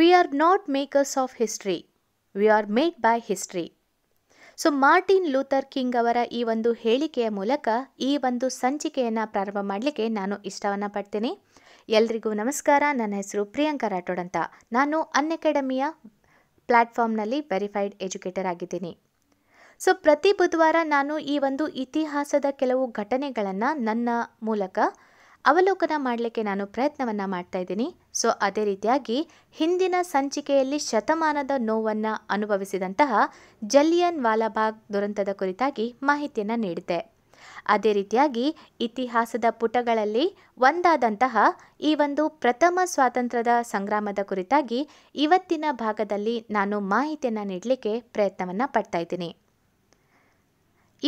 V are not makers of history we are made by history so Martin Luther King ಅವರ ಈ ಒಂದು ಹೇಳಿಕೆಯ ಮೂಲಕ ಈ ಒಂದು ಸಂಚಿಕೆಯನ್ನು ಪ್ರಾರಂಭ ಮಾಡಲಿಕ್ಕೆ ನಾನು ಇಷ್ಟವನ್ನು ಪಡ್ತೀನಿ ಎಲ್ರಿಗೂ ನಮಸ್ಕಾರ ನನ್ನ ಹೆಸರು ಪ್ರಿಯಾಂಕಾ ರಾಠೋಡ್ ಅಂತ ನಾನು ಅನ್ಅಕಾಡೆಮಿಯ ಪ್ಲ್ಯಾಟ್ಫಾರ್ಮ್ನಲ್ಲಿ ವೆರಿಫೈಡ್ ಎಜುಕೇಟರ್ ಆಗಿದ್ದೀನಿ ಸೊ ಪ್ರತಿ ಬುಧವಾರ ನಾನು ಈ ಒಂದು ಇತಿಹಾಸದ ಕೆಲವು ಘಟನೆಗಳನ್ನು ನನ್ನ ಮೂಲಕ ಅವಲೋಕನ ಮಾಡಲಿಕ್ಕೆ ನಾನು ಪ್ರಯತ್ನವನ್ನು ಮಾಡ್ತಾ ಇದ್ದೀನಿ ಸೊ ಅದೇ ರೀತಿಯಾಗಿ ಹಿಂದಿನ ಸಂಚಿಕೆಯಲ್ಲಿ ಶತಮಾನದ ನೋವನ್ನು ಅನುಭವಿಸಿದಂತಹ ಜಲಿಯನ್ ವಾಲಾಬಾಗ್ ದುರಂತದ ಕುರಿತಾಗಿ ಮಾಹಿತಿಯನ್ನು ನೀಡಿದೆ ಅದೇ ರೀತಿಯಾಗಿ ಇತಿಹಾಸದ ಪುಟಗಳಲ್ಲಿ ಒಂದಾದಂತಹ ಈ ಒಂದು ಪ್ರಥಮ ಸ್ವಾತಂತ್ರ್ಯದ ಸಂಗ್ರಾಮದ ಕುರಿತಾಗಿ ಇವತ್ತಿನ ಭಾಗದಲ್ಲಿ ನಾನು ಮಾಹಿತಿಯನ್ನು ನೀಡಲಿಕ್ಕೆ ಪ್ರಯತ್ನವನ್ನು ಪಡ್ತಾ ಇದ್ದೀನಿ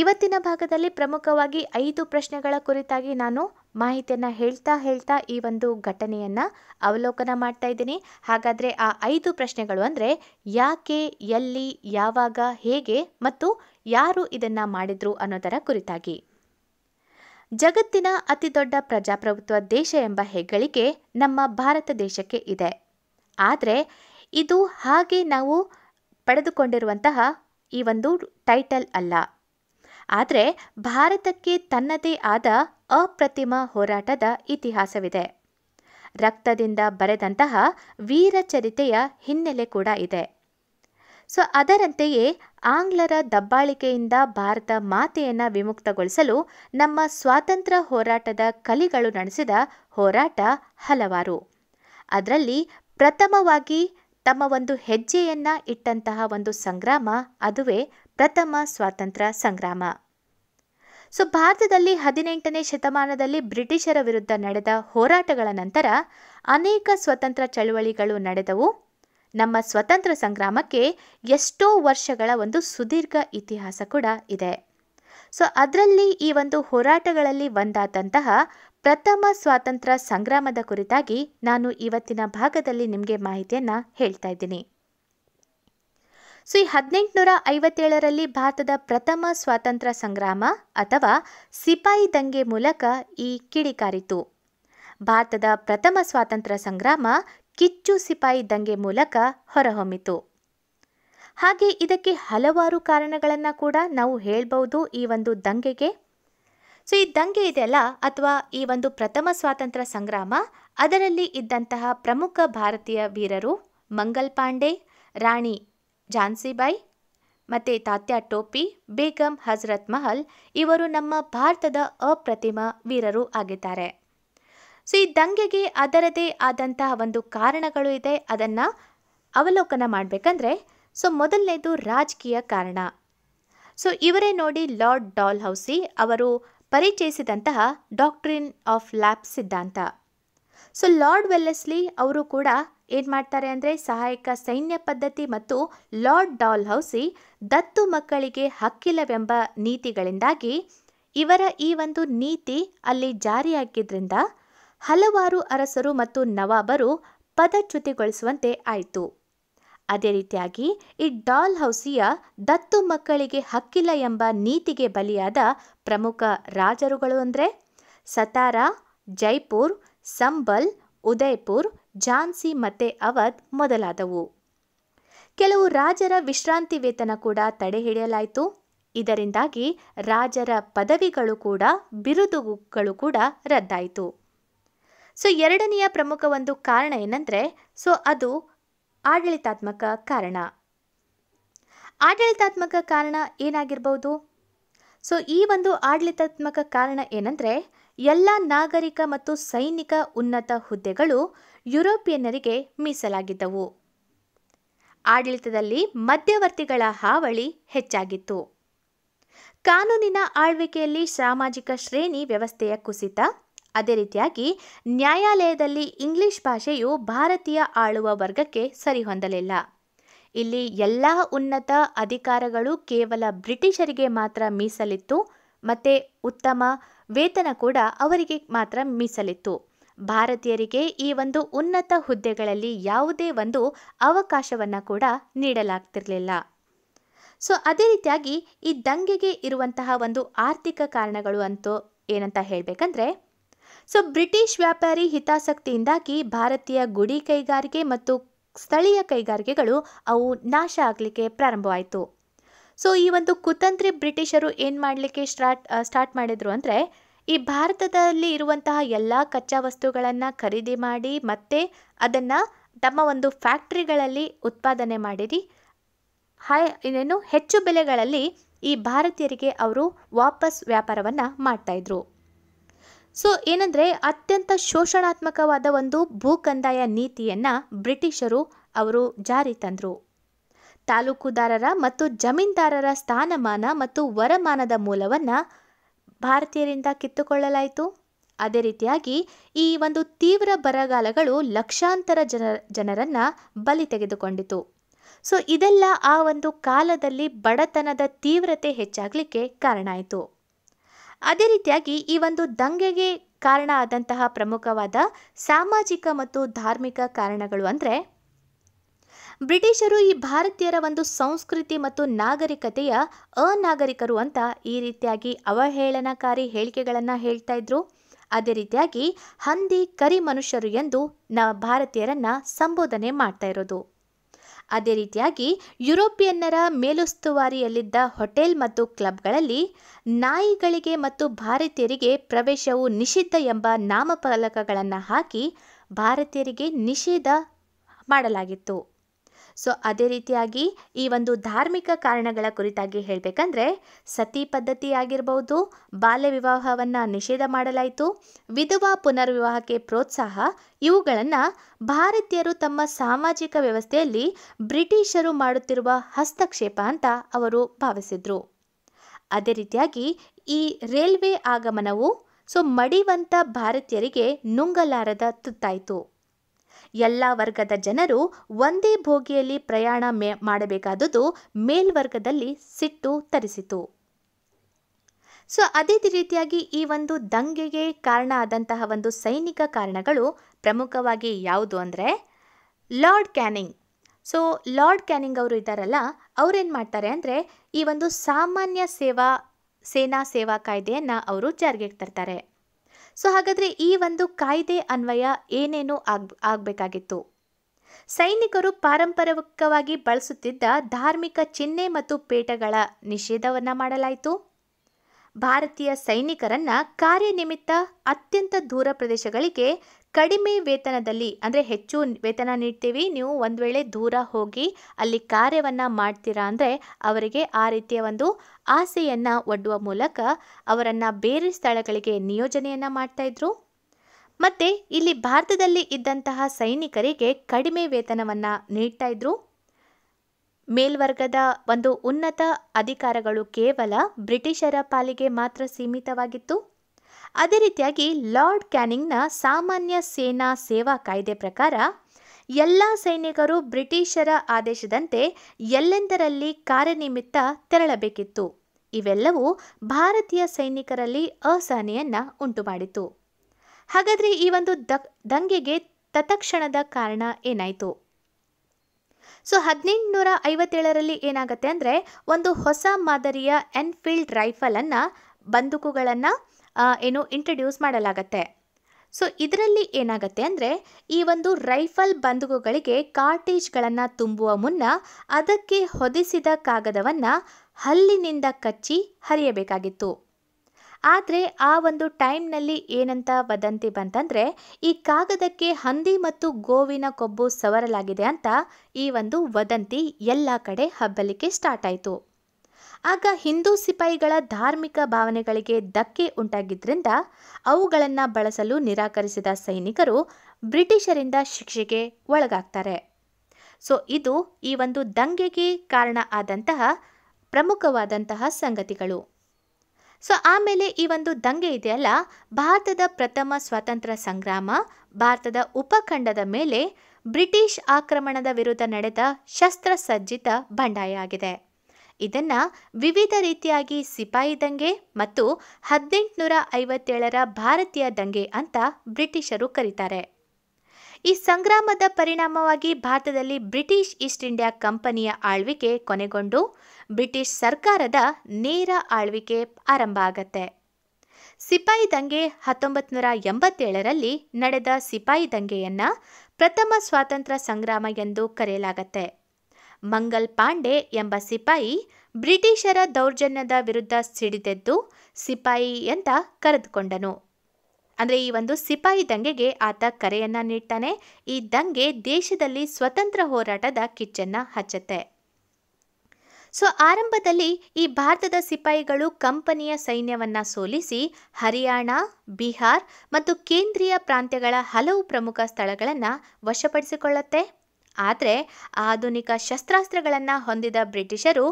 ಇವತ್ತಿನ ಭಾಗದಲ್ಲಿ ಪ್ರಮುಖವಾಗಿ ಐದು ಪ್ರಶ್ನೆಗಳ ಕುರಿತಾಗಿ ನಾನು ಮಾಹಿತಿಯನ್ನು ಹೇಳ್ತಾ ಹೇಳ್ತಾ ಈ ಒಂದು ಘಟನೆಯನ್ನು ಅವಲೋಕನ ಮಾಡ್ತಾ ಇದ್ದೀನಿ ಹಾಗಾದರೆ ಆ ಐದು ಪ್ರಶ್ನೆಗಳು ಅಂದರೆ ಯಾಕೆ ಎಲ್ಲಿ ಯಾವಾಗ ಹೇಗೆ ಮತ್ತು ಯಾರು ಇದನ್ನು ಮಾಡಿದ್ರು ಅನ್ನೋದರ ಕುರಿತಾಗಿ ಜಗತ್ತಿನ ಅತಿದೊಡ್ಡ ಪ್ರಜಾಪ್ರಭುತ್ವ ದೇಶ ಎಂಬ ಹೆಗ್ಗಳಿಕೆ ನಮ್ಮ ಭಾರತ ದೇಶಕ್ಕೆ ಇದೆ ಆದರೆ ಇದು ಹಾಗೆ ನಾವು ಪಡೆದುಕೊಂಡಿರುವಂತಹ ಈ ಒಂದು ಟೈಟಲ್ ಅಲ್ಲ ಆದರೆ ಭಾರತಕ್ಕೆ ತನ್ನದೇ ಆದ ಅಪ್ರತಿಮ ಹೋರಾಟದ ಇತಿಹಾಸವಿದೆ ರಕ್ತದಿಂದ ಬರೆದಂತಹ ವೀರಚರಿತೆಯ ಹಿನ್ನೆಲೆ ಕೂಡ ಇದೆ ಸೊ ಅದರಂತೆಯೇ ಆಂಗ್ಲರ ದಬ್ಬಾಳಿಕೆಯಿಂದ ಭಾರತ ಮಾತೆಯನ್ನು ವಿಮುಕ್ತಗೊಳಿಸಲು ನಮ್ಮ ಸ್ವಾತಂತ್ರ್ಯ ಹೋರಾಟದ ಕಲಿಗಳು ನಡೆಸಿದ ಹೋರಾಟ ಹಲವಾರು ಅದರಲ್ಲಿ ಪ್ರಥಮವಾಗಿ ತಮ್ಮ ಒಂದು ಹೆಜ್ಜೆಯನ್ನ ಇಟ್ಟಂತಹ ಒಂದು ಸಂಗ್ರಾಮ ಅದುವೇ ಪ್ರಥಮ ಸ್ವಾತಂತ್ರ್ಯ ಸಂಗ್ರಾಮ ಸೊ ಭಾರತದಲ್ಲಿ ಹದಿನೆಂಟನೇ ಶತಮಾನದಲ್ಲಿ ಬ್ರಿಟಿಷರ ವಿರುದ್ಧ ನಡೆದ ಹೋರಾಟಗಳ ನಂತರ ಅನೇಕ ಸ್ವತಂತ್ರ ಚಳುವಳಿಗಳು ನಡೆದವು ನಮ್ಮ ಸ್ವತಂತ್ರ ಸಂಗ್ರಾಮಕ್ಕೆ ಎಷ್ಟೋ ವರ್ಷಗಳ ಒಂದು ಸುದೀರ್ಘ ಇತಿಹಾಸ ಕೂಡ ಇದೆ ಸೊ ಅದರಲ್ಲಿ ಈ ಒಂದು ಹೋರಾಟಗಳಲ್ಲಿ ಒಂದಾದಂತಹ ಪ್ರಥಮ ಸ್ವಾತಂತ್ರ್ಯ ಸಂಗ್ರಾಮದ ಕುರಿತಾಗಿ ನಾನು ಇವತ್ತಿನ ಭಾಗದಲ್ಲಿ ನಿಮಗೆ ಮಾಹಿತಿಯನ್ನು ಹೇಳ್ತಾ ಇದ್ದೀನಿ ಸೊ ಈ ಹದಿನೆಂಟುನೂರ ಐವತ್ತೇಳರಲ್ಲಿ ಭಾರತದ ಪ್ರಥಮ ಸ್ವಾತಂತ್ರ್ಯ ಸಂಗ್ರಾಮ ಅಥವಾ ಸಿಪಾಯಿ ದಂಗೆ ಮೂಲಕ ಈ ಕಿಡಿಕಾರಿತು ಭಾರತದ ಪ್ರಥಮ ಸ್ವಾತಂತ್ರ್ಯ ಸಂಗ್ರಾಮ ಕಿಚ್ಚು ಸಿಪಾಯಿ ದಂಗೆ ಮೂಲಕ ಹೊರಹೊಮ್ಮಿತು ಹಾಗೆ ಇದಕ್ಕೆ ಹಲವಾರು ಕಾರಣಗಳನ್ನು ಕೂಡ ನಾವು ಹೇಳ್ಬೋದು ಈ ಒಂದು ದಂಗೆಗೆ ಸೊ ಈ ದಂಗೆ ಇದೆಯಲ್ಲ ಅಥವಾ ಈ ಒಂದು ಪ್ರಥಮ ಸ್ವಾತಂತ್ರ್ಯ ಸಂಗ್ರಾಮ ಅದರಲ್ಲಿ ಇದ್ದಂತಹ ಪ್ರಮುಖ ಭಾರತೀಯ ವೀರರು ಮಂಗಲ್ ಪಾಂಡೆ ರಾಣಿ ಝಾನ್ಸಿಬಾಯಿ ಮತ್ತು ತಾತ್ಯ ಟೋಪಿ ಬೇಗಂ ಹಜರತ್ ಮಹಲ್ ಇವರು ನಮ್ಮ ಭಾರತದ ಅಪ್ರತಿಮ ವೀರರು ಆಗಿದ್ದಾರೆ ಸೊ ಈ ದಂಗೆಗೆ ಅದರದೇ ಆದಂತಹ ಒಂದು ಕಾರಣಗಳು ಇದೆ ಅದನ್ನು ಅವಲೋಕನ ಮಾಡಬೇಕಂದ್ರೆ ಸೊ ಮೊದಲನೇದು ರಾಜಕೀಯ ಕಾರಣ ಸೊ ಇವರೇ ನೋಡಿ ಲಾರ್ಡ್ ಡಾಲ್ ಹೌಸಿ ಅವರು ಪರಿಚಯಿಸಿದಂತಹ ಡಾಕ್ಟ್ರಿನ್ ಆಫ್ ಲ್ಯಾಬ್ ಸಿದ್ಧಾಂತ ಸೊ ಲಾರ್ಡ್ ವೆಲ್ಲೆಸ್ಲಿ ಅವರು ಕೂಡ ಏನು ಮಾಡ್ತಾರೆ ಅಂದರೆ ಸಹಾಯಕ ಸೈನ್ಯ ಪದ್ಧತಿ ಮತ್ತು ಲಾರ್ಡ್ ಡಾಲ್ ಹೌಸಿ ದತ್ತು ಮಕ್ಕಳಿಗೆ ಹಕ್ಕಿಲ್ಲವೆಂಬ ನೀತಿಗಳಿಂದಾಗಿ ಇವರ ಈ ಒಂದು ನೀತಿ ಅಲ್ಲಿ ಜಾರಿಯಾಗಿದ್ದರಿಂದ ಹಲವಾರು ಅರಸರು ಮತ್ತು ನವಾಬರು ಪದಚ್ಯುತಿಗೊಳಿಸುವಂತೆ ಆಯಿತು ಅದೇ ರೀತಿಯಾಗಿ ಈ ಡಾಲ್ ಹೌಸಿಯ ದತ್ತು ಮಕ್ಕಳಿಗೆ ಹಕ್ಕಿಲ್ಲ ಎಂಬ ನೀತಿಗೆ ಬಲಿಯಾದ ಪ್ರಮುಖ ರಾಜರುಗಳು ಅಂದರೆ ಸತಾರಾ ಜೈಪುರ್ ಸಂಬಲ್ ಉದಯ್ಪುರ್ ಝಾನ್ಸಿ ಮತ್ತೆ ಅವಧ್ ಮೊದಲಾದವು ಕೆಲವು ರಾಜರ ವಿಶ್ರಾಂತಿ ವೇತನ ಕೂಡ ತಡೆ ಹಿಡಿಯಲಾಯಿತು ಇದರಿಂದಾಗಿ ರಾಜರ ಪದವಿಗಳು ಕೂಡ ಬಿರುದುಗಳು ಕೂಡ ರದ್ದಾಯಿತು ಸೊ ಎರಡನೆಯ ಪ್ರಮುಖ ಒಂದು ಕಾರಣ ಏನಂದರೆ ಸೊ ಅದು ಆಡಳಿತಾತ್ಮಕ ಕಾರಣ ಆಡಳಿತಾತ್ಮಕ ಕಾರಣ ಏನಾಗಿರ್ಬೋದು ಸೊ ಈ ಒಂದು ಆಡಳಿತಾತ್ಮಕ ಕಾರಣ ಏನಂದರೆ ಎಲ್ಲ ನಾಗರಿಕ ಮತ್ತು ಸೈನಿಕ ಉನ್ನತ ಹುದ್ದೆಗಳು ಯುರೋಪಿಯನ್ನರಿಗೆ ಮೀಸಲಾಗಿದ್ದವು ಆಡಳಿತದಲ್ಲಿ ಮಧ್ಯವರ್ತಿಗಳ ಹಾವಳಿ ಹೆಚ್ಚಾಗಿತ್ತು ಕಾನೂನಿನ ಆಳ್ವಿಕೆಯಲ್ಲಿ ಸಾಮಾಜಿಕ ಶ್ರೇಣಿ ವ್ಯವಸ್ಥೆಯ ಕುಸಿತ ಅದೇ ರೀತಿಯಾಗಿ ನ್ಯಾಯಾಲಯದಲ್ಲಿ ಇಂಗ್ಲಿಷ್ ಭಾಷೆಯು ಭಾರತೀಯ ಆಳುವ ವರ್ಗಕ್ಕೆ ಸರಿಹೊಂದಲಿಲ್ಲ ಇಲ್ಲಿ ಎಲ್ಲ ಉನ್ನತ ಅಧಿಕಾರಗಳು ಕೇವಲ ಬ್ರಿಟಿಷರಿಗೆ ಮಾತ್ರ ಮೀಸಲಿತ್ತು ಮತ್ತು ಉತ್ತಮ ವೇತನ ಕೂಡ ಅವರಿಗೆ ಮಾತ್ರ ಮೀಸಲಿತ್ತು ಭಾರತೀಯರಿಗೆ ಈ ಒಂದು ಉನ್ನತ ಹುದ್ದೆಗಳಲ್ಲಿ ಯಾವುದೇ ಒಂದು ಅವಕಾಶವನ್ನು ಕೂಡ ನೀಡಲಾಗ್ತಿರಲಿಲ್ಲ ಸೊ ಅದೇ ರೀತಿಯಾಗಿ ಈ ದಂಗೆಗೆ ಇರುವಂತಹ ಒಂದು ಆರ್ಥಿಕ ಕಾರಣಗಳು ಅಂತೂ ಏನಂತ ಹೇಳಬೇಕಂದ್ರೆ ಸೊ ಬ್ರಿಟಿಷ್ ವ್ಯಾಪಾರಿ ಹಿತಾಸಕ್ತಿಯಿಂದಾಗಿ ಭಾರತೀಯ ಗುಡಿ ಕೈಗಾರಿಕೆ ಮತ್ತು ಸ್ಥಳೀಯ ಕೈಗಾರಿಕೆಗಳು ಅವು ನಾಶ ಆಗಲಿಕ್ಕೆ ಪ್ರಾರಂಭವಾಯಿತು ಸೊ ಈ ಒಂದು ಕುತಂತ್ರಿ ಬ್ರಿಟಿಷರು ಏನು ಮಾಡಲಿಕ್ಕೆ ಸ್ಟಾರ್ಟ್ ಸ್ಟಾರ್ಟ್ ಮಾಡಿದರು ಅಂದರೆ ಈ ಭಾರತದಲ್ಲಿ ಇರುವಂತಹ ಎಲ್ಲ ಕಚ್ಚಾ ವಸ್ತುಗಳನ್ನು ಖರೀದಿ ಮಾಡಿ ಮತ್ತೆ ಅದನ್ನು ತಮ್ಮ ಒಂದು ಫ್ಯಾಕ್ಟ್ರಿಗಳಲ್ಲಿ ಉತ್ಪಾದನೆ ಮಾಡಿರಿ ಹೈ ಇನ್ನೇನು ಹೆಚ್ಚು ಬೆಲೆಗಳಲ್ಲಿ ಈ ಭಾರತೀಯರಿಗೆ ಅವರು ವಾಪಸ್ ವ್ಯಾಪಾರವನ್ನು ಮಾಡ್ತಾಯಿದ್ರು ಸೊ ಏನಂದರೆ ಅತ್ಯಂತ ಶೋಷಣಾತ್ಮಕವಾದ ಒಂದು ಭೂಕಂದಾಯ ನೀತಿಯನ್ನು ಬ್ರಿಟಿಷರು ಅವರು ಜಾರಿ ತಂದರು ತಾಲೂಕುದಾರರ ಮತ್ತು ಜಮೀನ್ದಾರರ ಸ್ಥಾನಮಾನ ಮತ್ತು ವರಮಾನದ ಮೂಲವನ್ನು ಭಾರತೀಯರಿಂದ ಕಿತ್ತುಕೊಳ್ಳಲಾಯಿತು ಅದೇ ರೀತಿಯಾಗಿ ಈ ಒಂದು ತೀವ್ರ ಬರಗಾಲಗಳು ಲಕ್ಷಾಂತರ ಜನ ಜನರನ್ನು ಬಲಿ ತೆಗೆದುಕೊಂಡಿತು ಸೊ ಇದೆಲ್ಲ ಆ ಒಂದು ಕಾಲದಲ್ಲಿ ಬಡತನದ ತೀವ್ರತೆ ಹೆಚ್ಚಾಗಲಿಕ್ಕೆ ಕಾರಣ ಆಯಿತು ಅದೇ ರೀತಿಯಾಗಿ ಈ ಒಂದು ದಂಗೆಗೆ ಕಾರಣ ಆದಂತಹ ಪ್ರಮುಖವಾದ ಸಾಮಾಜಿಕ ಮತ್ತು ಧಾರ್ಮಿಕ ಕಾರಣಗಳು ಅಂದರೆ ಬ್ರಿಟಿಷರು ಈ ಭಾರತೀಯರ ಒಂದು ಸಂಸ್ಕೃತಿ ಮತ್ತು ನಾಗರಿಕತೆಯ ಅನಾಗರಿಕರು ಅಂತ ಈ ರೀತಿಯಾಗಿ ಅವಹೇಳನಕಾರಿ ಹೇಳಿಕೆಗಳನ್ನು ಹೇಳ್ತಾ ಇದ್ರು ಅದೇ ರೀತಿಯಾಗಿ ಹಂದಿ ಕರಿ ಮನುಷ್ಯರು ಎಂದು ನ ಭಾರತೀಯರನ್ನ ಸಂಬೋಧನೆ ಮಾಡ್ತಾ ಇರೋದು ಅದೇ ರೀತಿಯಾಗಿ ಯುರೋಪಿಯನ್ನರ ಮೇಲುಸ್ತುವಾರಿಯಲ್ಲಿದ್ದ ಹೋಟೆಲ್ ಮತ್ತು ಕ್ಲಬ್ಗಳಲ್ಲಿ ನಾಯಿಗಳಿಗೆ ಮತ್ತು ಭಾರತೀಯರಿಗೆ ಪ್ರವೇಶವು ನಿಷಿದ್ಧ ಎಂಬ ನಾಮಫಲಕಗಳನ್ನು ಹಾಕಿ ಭಾರತೀಯರಿಗೆ ನಿಷೇಧ ಮಾಡಲಾಗಿತ್ತು ಸೊ ಅದೇ ರೀತಿಯಾಗಿ ಈ ಒಂದು ಧಾರ್ಮಿಕ ಕಾರಣಗಳ ಕುರಿತಾಗಿ ಹೇಳಬೇಕಂದ್ರೆ ಸತಿ ಪದ್ಧತಿ ಆಗಿರಬಹುದು ಬಾಲ್ಯ ವಿವಾಹವನ್ನು ನಿಷೇಧ ಮಾಡಲಾಯಿತು ವಿಧವಾ ಪುನರ್ವಿವಾಹಕ್ಕೆ ಪ್ರೋತ್ಸಾಹ ಇವುಗಳನ್ನು ಭಾರತೀಯರು ತಮ್ಮ ಸಾಮಾಜಿಕ ವ್ಯವಸ್ಥೆಯಲ್ಲಿ ಬ್ರಿಟಿಷರು ಮಾಡುತ್ತಿರುವ ಹಸ್ತಕ್ಷೇಪ ಅಂತ ಅವರು ಭಾವಿಸಿದರು ಅದೇ ರೀತಿಯಾಗಿ ಈ ರೈಲ್ವೆ ಆಗಮನವು ಸೊ ಮಡಿವಂತ ಭಾರತೀಯರಿಗೆ ನುಂಗಲಾರದ ತುತ್ತಾಯಿತು ಎಲ್ಲ ವರ್ಗದ ಜನರು ಒಂದೇ ಭೋಗಿಯಲ್ಲಿ ಪ್ರಯಾಣ ಮೇ ಮಾಡಬೇಕಾದದ್ದು ಮೇಲ್ವರ್ಗದಲ್ಲಿ ಸಿಟ್ಟು ತರಿಸಿತು ಸೊ ಅದೇ ರೀತಿಯಾಗಿ ಈ ಒಂದು ದಂಗೆಗೆ ಕಾರಣ ಆದಂತಹ ಒಂದು ಸೈನಿಕ ಕಾರಣಗಳು ಪ್ರಮುಖವಾಗಿ ಯಾವುದು ಅಂದರೆ Lord Canning so Lord Canning ಅವರು ಇದ್ದಾರಲ್ಲ ಅವ್ರೇನು ಮಾಡ್ತಾರೆ ಅಂದರೆ ಈ ಒಂದು ಸಾಮಾನ್ಯ ಸೇವಾ ಸೇನಾ ಸೇವಾ ಕಾಯ್ದೆಯನ್ನು ಅವರು ಜಾರಿಗೆ ತರ್ತಾರೆ ಸೊ ಹಾಗಾದರೆ ಈ ಒಂದು ಕಾಯ್ದೆ ಅನ್ವಯ ಏನೇನು ಆಗ್ ಆಗಬೇಕಾಗಿತ್ತು ಸೈನಿಕರು ಪಾರಂಪರಿಕವಾಗಿ ಬಳಸುತ್ತಿದ್ದ ಧಾರ್ಮಿಕ ಚಿಹ್ನೆ ಮತ್ತು ಪೇಟಗಳ ನಿಷೇಧವನ್ನು ಮಾಡಲಾಯಿತು ಭಾರತೀಯ ಸೈನಿಕರನ್ನ ಕಾರ್ಯನಿಮಿತ್ತ ಅತ್ಯಂತ ದೂರ ಪ್ರದೇಶಗಳಿಗೆ ಕಡಿಮೆ ವೇತನದಲ್ಲಿ ಅಂದರೆ ಹೆಚ್ಚು ವೇತನ ನೀಡ್ತೀವಿ ನೀವು ಒಂದು ವೇಳೆ ದೂರ ಹೋಗಿ ಅಲ್ಲಿ ಕಾರ್ಯವನ್ನು ಮಾಡ್ತೀರಾ ಅಂದರೆ ಅವರಿಗೆ ಆ ರೀತಿಯ ಒಂದು ಆಸೆಯನ್ನು ಒಡ್ಡುವ ಮೂಲಕ ಅವರನ್ನು ಬೇರೆ ಸ್ಥಳಗಳಿಗೆ ನಿಯೋಜನೆಯನ್ನು ಮಾಡ್ತಾಯಿದ್ರು ಮತ್ತು ಇಲ್ಲಿ ಭಾರತದಲ್ಲಿ ಇದ್ದಂತಹ ಸೈನಿಕರಿಗೆ ಕಡಿಮೆ ವೇತನವನ್ನು ನೀಡ್ತಾಯಿದ್ರು ಮೇಲ್ವರ್ಗದ ಒಂದು ಉನ್ನತ ಅಧಿಕಾರಗಳು ಕೇವಲ ಬ್ರಿಟಿಷರ ಪಾಲಿಗೆ ಮಾತ್ರ ಸೀಮಿತವಾಗಿತ್ತು ಅದೇ ರೀತಿಯಾಗಿ ಲಾರ್ಡ್ ಕ್ಯಾನಿಂಗ್ನ ಸಾಮಾನ್ಯ ಸೇನಾ ಸೇವಾ ಕಾಯ್ದೆ ಪ್ರಕಾರ ಎಲ್ಲ ಸೈನಿಕರು ಬ್ರಿಟಿಷರ ಆದೇಶದಂತೆ ಎಲ್ಲೆಂದರಲ್ಲಿ ಕಾರ್ಯನಿಮಿತ್ತ ತೆರಳಬೇಕಿತ್ತು ಇವೆಲ್ಲವೂ ಭಾರತೀಯ ಸೈನಿಕರಲ್ಲಿ ಅಸಹನೆಯನ್ನ ಉಂಟುಮಾಡಿತು ಹಾಗಾದರೆ ಈ ಒಂದು ದಂಗೆಗೆ ತತ್ಕ್ಷಣದ ಕಾರಣ ಏನಾಯಿತು ಸೊ ಹದಿನೆಂಟುನೂರ ಐವತ್ತೇಳರಲ್ಲಿ ಏನಾಗುತ್ತೆ ಅಂದರೆ ಒಂದು ಹೊಸ ಮಾದರಿಯ ಎನ್ಫೀಲ್ಡ್ ರೈಫಲನ್ನು ಬಂದೂಕುಗಳನ್ನು ಏನು ಇಂಟ್ರಡ್ಯೂಸ್ ಮಾಡಲಾಗತ್ತೆ ಸೊ ಇದರಲ್ಲಿ ಏನಾಗುತ್ತೆ ಅಂದರೆ ಈ ಒಂದು ರೈಫಲ್ ಬಂದೂಕುಗಳಿಗೆ ಕಾರ್ಟೇಜ್ಗಳನ್ನು ತುಂಬುವ ಮುನ್ನ ಅದಕ್ಕೆ ಹೊದಿಸಿದ ಕಾಗದವನ್ನು ಹಲ್ಲಿನಿಂದ ಕಚ್ಚಿ ಹರಿಯಬೇಕಾಗಿತ್ತು ಆದರೆ ಆ ಒಂದು ಟೈಮ್ನಲ್ಲಿ ಏನಂತ ವದಂತಿ ಬಂತಂದರೆ ಈ ಕಾಗದಕ್ಕೆ ಹಂದಿ ಮತ್ತು ಗೋವಿನ ಕೊಬ್ಬು ಸವರಲಾಗಿದೆ ಅಂತ ಈ ಒಂದು ವದಂತಿ ಎಲ್ಲ ಕಡೆ ಹಬ್ಬಲಿಕ್ಕೆ ಸ್ಟಾರ್ಟ್ ಆಯಿತು ಆಗ ಹಿಂದೂ ಸಿಪಾಯಿಗಳ ಧಾರ್ಮಿಕ ಭಾವನೆಗಳಿಗೆ ಧಕ್ಕೆ ಉಂಟಾಗಿದ್ದರಿಂದ ಅವುಗಳನ್ನು ಬಳಸಲು ನಿರಾಕರಿಸಿದ ಸೈನಿಕರು ಬ್ರಿಟಿಷರಿಂದ ಶಿಕ್ಷೆಗೆ ಒಳಗಾಗ್ತಾರೆ ಸೊ ಇದು ಈ ಒಂದು ದಂಗೆಗೆ ಕಾರಣ ಆದಂತಹ ಪ್ರಮುಖವಾದಂತಹ ಸಂಗತಿಗಳು ಸೊ ಆಮೇಲೆ ಈ ಒಂದು ದಂಗೆ ಇದೆಯಲ್ಲ ಭಾರತದ ಪ್ರಥಮ ಸ್ವಾತಂತ್ರ್ಯ ಸಂಗ್ರಾಮ ಭಾರತದ ಉಪಖಂಡದ ಮೇಲೆ ಬ್ರಿಟಿಷ್ ಆಕ್ರಮಣದ ವಿರುದ್ಧ ನಡೆದ ಶಸ್ತ್ರಸಜ್ಜಿತ ಬಂಡಾಯ ಆಗಿದೆ ಇದನ್ನ ವಿವಿಧ ರೀತಿಯಾಗಿ ಸಿಪಾಯಿ ದಂಗೆ ಮತ್ತು ಹದಿನೆಂಟುನೂರ ಐವತ್ತೇಳರ ಭಾರತೀಯ ದಂಗೆ ಅಂತ ಬ್ರಿಟಿಷರು ಕರೀತಾರೆ ಈ ಸಂಗ್ರಾಮದ ಪರಿಣಾಮವಾಗಿ ಭಾರತದಲ್ಲಿ ಬ್ರಿಟಿಷ್ ಈಸ್ಟ್ ಇಂಡಿಯಾ ಕಂಪನಿಯ ಆಳ್ವಿಕೆ ಕೊನೆಗೊಂಡು ಬ್ರಿಟಿಷ್ ಸರ್ಕಾರದ ನೇರ ಆಳ್ವಿಕೆ ಆರಂಭ ಆಗತ್ತೆ ಸಿಪಾಯಿ ದಂಗೆ ಹತ್ತೊಂಬತ್ತು ನೂರ ಎಂಬತ್ತೇಳರಲ್ಲಿ ನಡೆದ ಸಿಪಾಯಿ ದಂಗೆಯನ್ನು ಪ್ರಥಮ ಸ್ವಾತಂತ್ರ್ಯ ಸಂಗ್ರಾಮ ಎಂದು ಕರೆಯಲಾಗತ್ತೆ ಮಂಗಲ್ ಪಾಂಡೆ ಎಂಬ ಸಿಪಾಯಿ ಬ್ರಿಟಿಷರ ದೌರ್ಜನ್ಯದ ವಿರುದ್ಧ ಸಿಡಿದೆದ್ದು ಸಿಪಾಯಿ ಅಂತ ಕರೆದುಕೊಂಡನು ಅಂದರೆ ಈ ಒಂದು ಸಿಪಾಯಿ ದಂಗೆಗೆ ಆತ ಕರೆಯನ್ನ ನೀಡ್ತಾನೆ ಈ ದಂಗೆ ದೇಶದಲ್ಲಿ ಸ್ವತಂತ್ರ ಹೋರಾಟದ ಕಿಚ್ಚನ್ನು ಹಚ್ಚತ್ತೆ ಸೊ ಆರಂಭದಲ್ಲಿ ಈ ಭಾರತದ ಸಿಪಾಯಿಗಳು ಕಂಪನಿಯ ಸೈನ್ಯವನ್ನು ಸೋಲಿಸಿ ಹರಿಯಾಣ ಬಿಹಾರ್ ಮತ್ತು ಕೇಂದ್ರೀಯ ಪ್ರಾಂತ್ಯಗಳ ಹಲವು ಪ್ರಮುಖ ಸ್ಥಳಗಳನ್ನು ವಶಪಡಿಸಿಕೊಳ್ಳುತ್ತೆ ಆದರೆ ಆಧುನಿಕ ಶಸ್ತ್ರಾಸ್ತ್ರಗಳನ್ನು ಹೊಂದಿದ ಬ್ರಿಟಿಷರು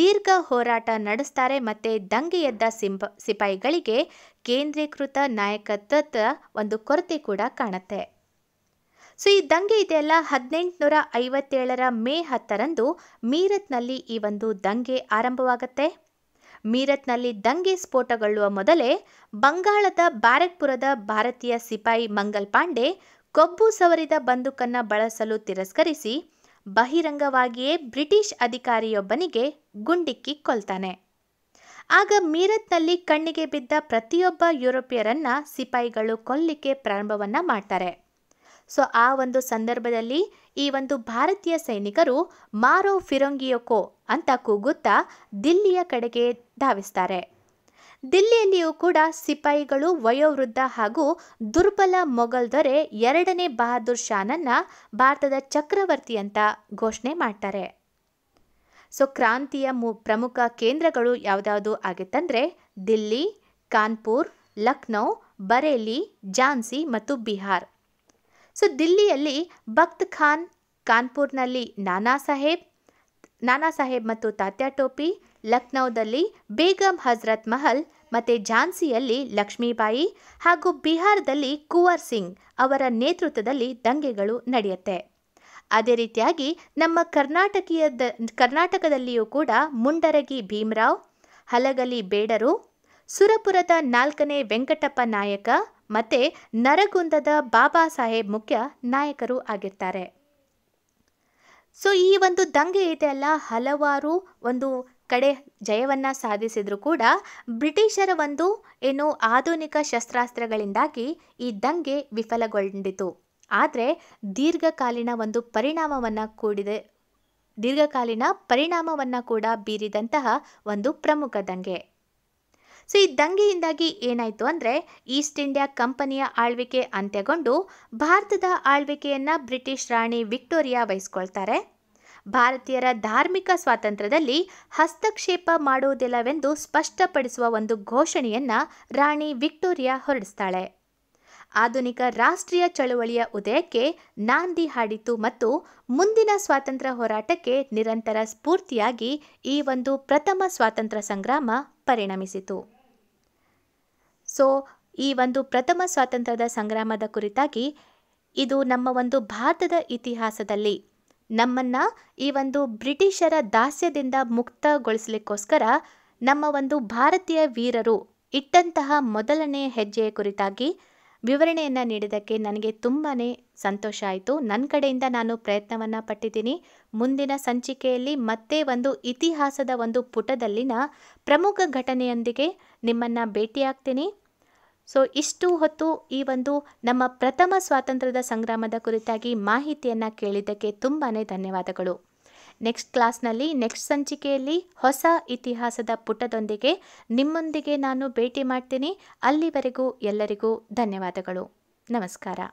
ದೀರ್ಘ ಹೋರಾಟ ನಡೆಸ್ತಾರೆ ಮತ್ತು ದಂಗೆ ಎದ್ದ ಸಿಂಪ ಸಿಪಾಯಿಗಳಿಗೆ ಕೇಂದ್ರೀಕೃತ ನಾಯಕತ್ವದ ಒಂದು ಕೊರತೆ ಕೂಡ ಕಾಣುತ್ತೆ ಸೊ ಈ ದಂಗೆ ಇದೆಯಲ್ಲ ಹದಿನೆಂಟುನೂರ ಐವತ್ತೇಳರ ಮೇ ಹತ್ತರಂದು ಮೀರತ್ನಲ್ಲಿ ಈ ಒಂದು ದಂಗೆ ಆರಂಭವಾಗುತ್ತೆ ಮೀರತ್ನಲ್ಲಿ ದಂಗೆ ಸ್ಫೋಟಗೊಳ್ಳುವ ಮೊದಲೇ ಬಂಗಾಳದ ಬ್ಯಾರಕ್ಪುರದ ಭಾರತೀಯ ಸಿಪಾಯಿ ಮಂಗಲ್ ಪಾಂಡೆ ಕೊಬ್ಬು ಸವರಿದ ಬಂದೂಕನ್ನು ಬಳಸಲು ತಿರಸ್ಕರಿಸಿ ಬಹಿರಂಗವಾಗಿಯೇ ಬ್ರಿಟಿಷ್ ಅಧಿಕಾರಿಯೊಬ್ಬನಿಗೆ ಗುಂಡಿಕ್ಕಿ ಕೊಲ್ತಾನೆ ಆಗ ಮೀರತ್ನಲ್ಲಿ ಕಣ್ಣಿಗೆ ಬಿದ್ದ ಪ್ರತಿಯೊಬ್ಬ ಯುರೋಪಿಯರನ್ನ ಸಿಪಾಯಿಗಳು ಕೊಲ್ಲಿಕ್ಕೆ ಪ್ರಾರಂಭವನ್ನ ಮಾಡ್ತಾರೆ ಸೊ ಆ ಒಂದು ಸಂದರ್ಭದಲ್ಲಿ ಈ ಒಂದು ಭಾರತೀಯ ಸೈನಿಕರು ಮಾರೋ ಫಿರಂಗಿಯೊಕೋ ಅಂತ ಕೂಗುತ್ತಾ ದಿಲ್ಲಿಯ ಕಡೆಗೆ ಧಾವಿಸ್ತಾರೆ ದಿಲ್ಲಿಯಲ್ಲಿಯೂ ಕೂಡ ಸಿಪಾಯಿಗಳು ವಯೋವೃದ್ಧ ಹಾಗೂ ದುರ್ಬಲ ಮೊಘಲ್ ದೊರೆ ಎರಡನೇ ಬಹದ್ದೂರ್ ಶಾನನ್ನ ಭಾರತದ ಚಕ್ರವರ್ತಿ ಅಂತ ಘೋಷಣೆ ಮಾಡ್ತಾರೆ ಸೊ ಕ್ರಾಂತಿಯ ಮು ಪ್ರಮುಖ ಕೇಂದ್ರಗಳು ಯಾವುದಾವುದು ಆಗಿತ್ತಂದರೆ ದಿಲ್ಲಿ ಕಾನ್ಪುರ್ ಲಕ್ನೋ ಬರೇಲಿ ಝಾನ್ಸಿ ಮತ್ತು ಬಿಹಾರ್ ಸೊ ದಿಲ್ಲಿಯಲ್ಲಿ ಭಕ್ತ್ ಖಾನ್ ಕಾನ್ಪುರ್ನಲ್ಲಿ ನಾನಾ ಸಾಹೇಬ್ ನಾನಾ ಸಾಹೇಬ್ ಮತ್ತು ತಾತ್ಯಾ ಟೋಪಿ ಲಕ್ನೌದಲ್ಲಿ ಬೇಗಂ ಹಜರತ್ ಮಹಲ್ ಮತ್ತು ಝಾನ್ಸಿಯಲ್ಲಿ ಲಕ್ಷ್ಮೀಬಾಯಿ ಹಾಗೂ ಬಿಹಾರದಲ್ಲಿ ಕುವರ್ ಸಿಂಗ್ ಅವರ ನೇತೃತ್ವದಲ್ಲಿ ದಂಗೆಗಳು ನಡೆಯುತ್ತೆ ಅದೇ ರೀತಿಯಾಗಿ ನಮ್ಮ ಕರ್ನಾಟಕೀಯದ ಕರ್ನಾಟಕದಲ್ಲಿಯೂ ಕೂಡ ಮುಂಡರಗಿ ಭೀಮರಾವ್ ಹಲಗಲಿ ಬೇಡರು ಸುರಪುರದ ನಾಲ್ಕನೇ ವೆಂಕಟಪ್ಪ ನಾಯಕ ಮತ್ತು ನರಗುಂದದ ಬಾಬಾ ಸಾಹೇಬ್ ಮುಖ್ಯ ನಾಯಕರು ಆಗಿರ್ತಾರೆ ಸೊ ಈ ಒಂದು ದಂಗೆ ಇದೆ ಅಲ್ಲ ಹಲವಾರು ಒಂದು ಕಡೆ ಜಯವನ್ನು ಸಾಧಿಸಿದರೂ ಕೂಡ ಬ್ರಿಟಿಷರ ಒಂದು ಏನು ಆಧುನಿಕ ಶಸ್ತ್ರಾಸ್ತ್ರಗಳಿಂದಾಗಿ ಈ ದಂಗೆ ವಿಫಲಗೊಂಡಿತು ಆದರೆ ದೀರ್ಘಕಾಲೀನ ಒಂದು ಪರಿಣಾಮವನ್ನು ಕೂಡಿದೆ ದೀರ್ಘಕಾಲೀನ ಪರಿಣಾಮವನ್ನು ಕೂಡ ಬೀರಿದಂತಹ ಒಂದು ಪ್ರಮುಖ ದಂಗೆ ಸೊ ಈ ದಂಗೆಯಿಂದಾಗಿ ಏನಾಯಿತು ಅಂದರೆ ಈಸ್ಟ್ ಇಂಡಿಯಾ ಕಂಪನಿಯ ಆಳ್ವಿಕೆ ಅಂತ್ಯಗೊಂಡು ಭಾರತದ ಆಳ್ವಿಕೆಯನ್ನು ಬ್ರಿಟಿಷ್ ರಾಣಿ ವಿಕ್ಟೋರಿಯಾ ವಹಿಸ್ಕೊಳ್ತಾರೆ ಭಾರತೀಯರ ಧಾರ್ಮಿಕ ಸ್ವಾತಂತ್ರ್ಯದಲ್ಲಿ ಹಸ್ತಕ್ಷೇಪ ಮಾಡುವುದಿಲ್ಲವೆಂದು ಸ್ಪಷ್ಟಪಡಿಸುವ ಒಂದು ಘೋಷಣೆಯನ್ನು ರಾಣಿ ವಿಕ್ಟೋರಿಯಾ ಹೊರಡಿಸ್ತಾಳೆ ಆಧುನಿಕ ರಾಷ್ಟ್ರೀಯ ಚಳುವಳಿಯ ಉದಯಕ್ಕೆ ನಾಂದಿ ಹಾಡಿತು ಮತ್ತು ಮುಂದಿನ ಸ್ವಾತಂತ್ರ್ಯ ಹೋರಾಟಕ್ಕೆ ನಿರಂತರ ಸ್ಫೂರ್ತಿಯಾಗಿ ಈ ಒಂದು ಪ್ರಥಮ ಸ್ವಾತಂತ್ರ್ಯ ಸಂಗ್ರಾಮ ಪರಿಣಮಿಸಿತು ಸೊ ಈ ಒಂದು ಪ್ರಥಮ ಸ್ವಾತಂತ್ರ್ಯದ ಸಂಗ್ರಾಮದ ಕುರಿತಾಗಿ ಇದು ನಮ್ಮ ಒಂದು ಭಾರತದ ಇತಿಹಾಸದಲ್ಲಿ ನಮ್ಮನ್ನು ಈ ಒಂದು ಬ್ರಿಟಿಷರ ದಾಸ್ಯದಿಂದ ಮುಕ್ತಗೊಳಿಸಲಿಕ್ಕೋಸ್ಕರ ನಮ್ಮ ಒಂದು ಭಾರತೀಯ ವೀರರು ಇಟ್ಟಂತಹ ಮೊದಲನೇ ಹೆಜ್ಜೆಯ ಕುರಿತಾಗಿ ವಿವರಣೆಯನ್ನು ನೀಡಿದ್ದಕ್ಕೆ ನನಗೆ ತುಂಬಾ ಸಂತೋಷ ಆಯಿತು ನನ್ನ ಕಡೆಯಿಂದ ನಾನು ಪ್ರಯತ್ನವನ್ನು ಪಟ್ಟಿದ್ದೀನಿ ಮುಂದಿನ ಸಂಚಿಕೆಯಲ್ಲಿ ಮತ್ತೆ ಒಂದು ಇತಿಹಾಸದ ಒಂದು ಪುಟದಲ್ಲಿನ ಪ್ರಮುಖ ಘಟನೆಯೊಂದಿಗೆ ನಿಮ್ಮನ್ನು ಭೇಟಿಯಾಗ್ತೀನಿ ಸೊ ಇಷ್ಟು ಹೊತ್ತು ಈ ಒಂದು ನಮ್ಮ ಪ್ರಥಮ ಸ್ವಾತಂತ್ರ್ಯದ ಸಂಗ್ರಾಮದ ಕುರಿತಾಗಿ ಮಾಹಿತಿಯನ್ನು ಕೇಳಿದ್ದಕ್ಕೆ ತುಂಬಾ ಧನ್ಯವಾದಗಳು ನೆಕ್ಸ್ಟ್ ಕ್ಲಾಸ್ನಲ್ಲಿ ನೆಕ್ಸ್ಟ್ ಸಂಚಿಕೆಯಲ್ಲಿ ಹೊಸ ಇತಿಹಾಸದ ಪುಟದೊಂದಿಗೆ ನಿಮ್ಮೊಂದಿಗೆ ನಾನು ಭೇಟಿ ಮಾಡ್ತೀನಿ ಅಲ್ಲಿವರೆಗೂ ಎಲ್ಲರಿಗೂ ಧನ್ಯವಾದಗಳು ನಮಸ್ಕಾರ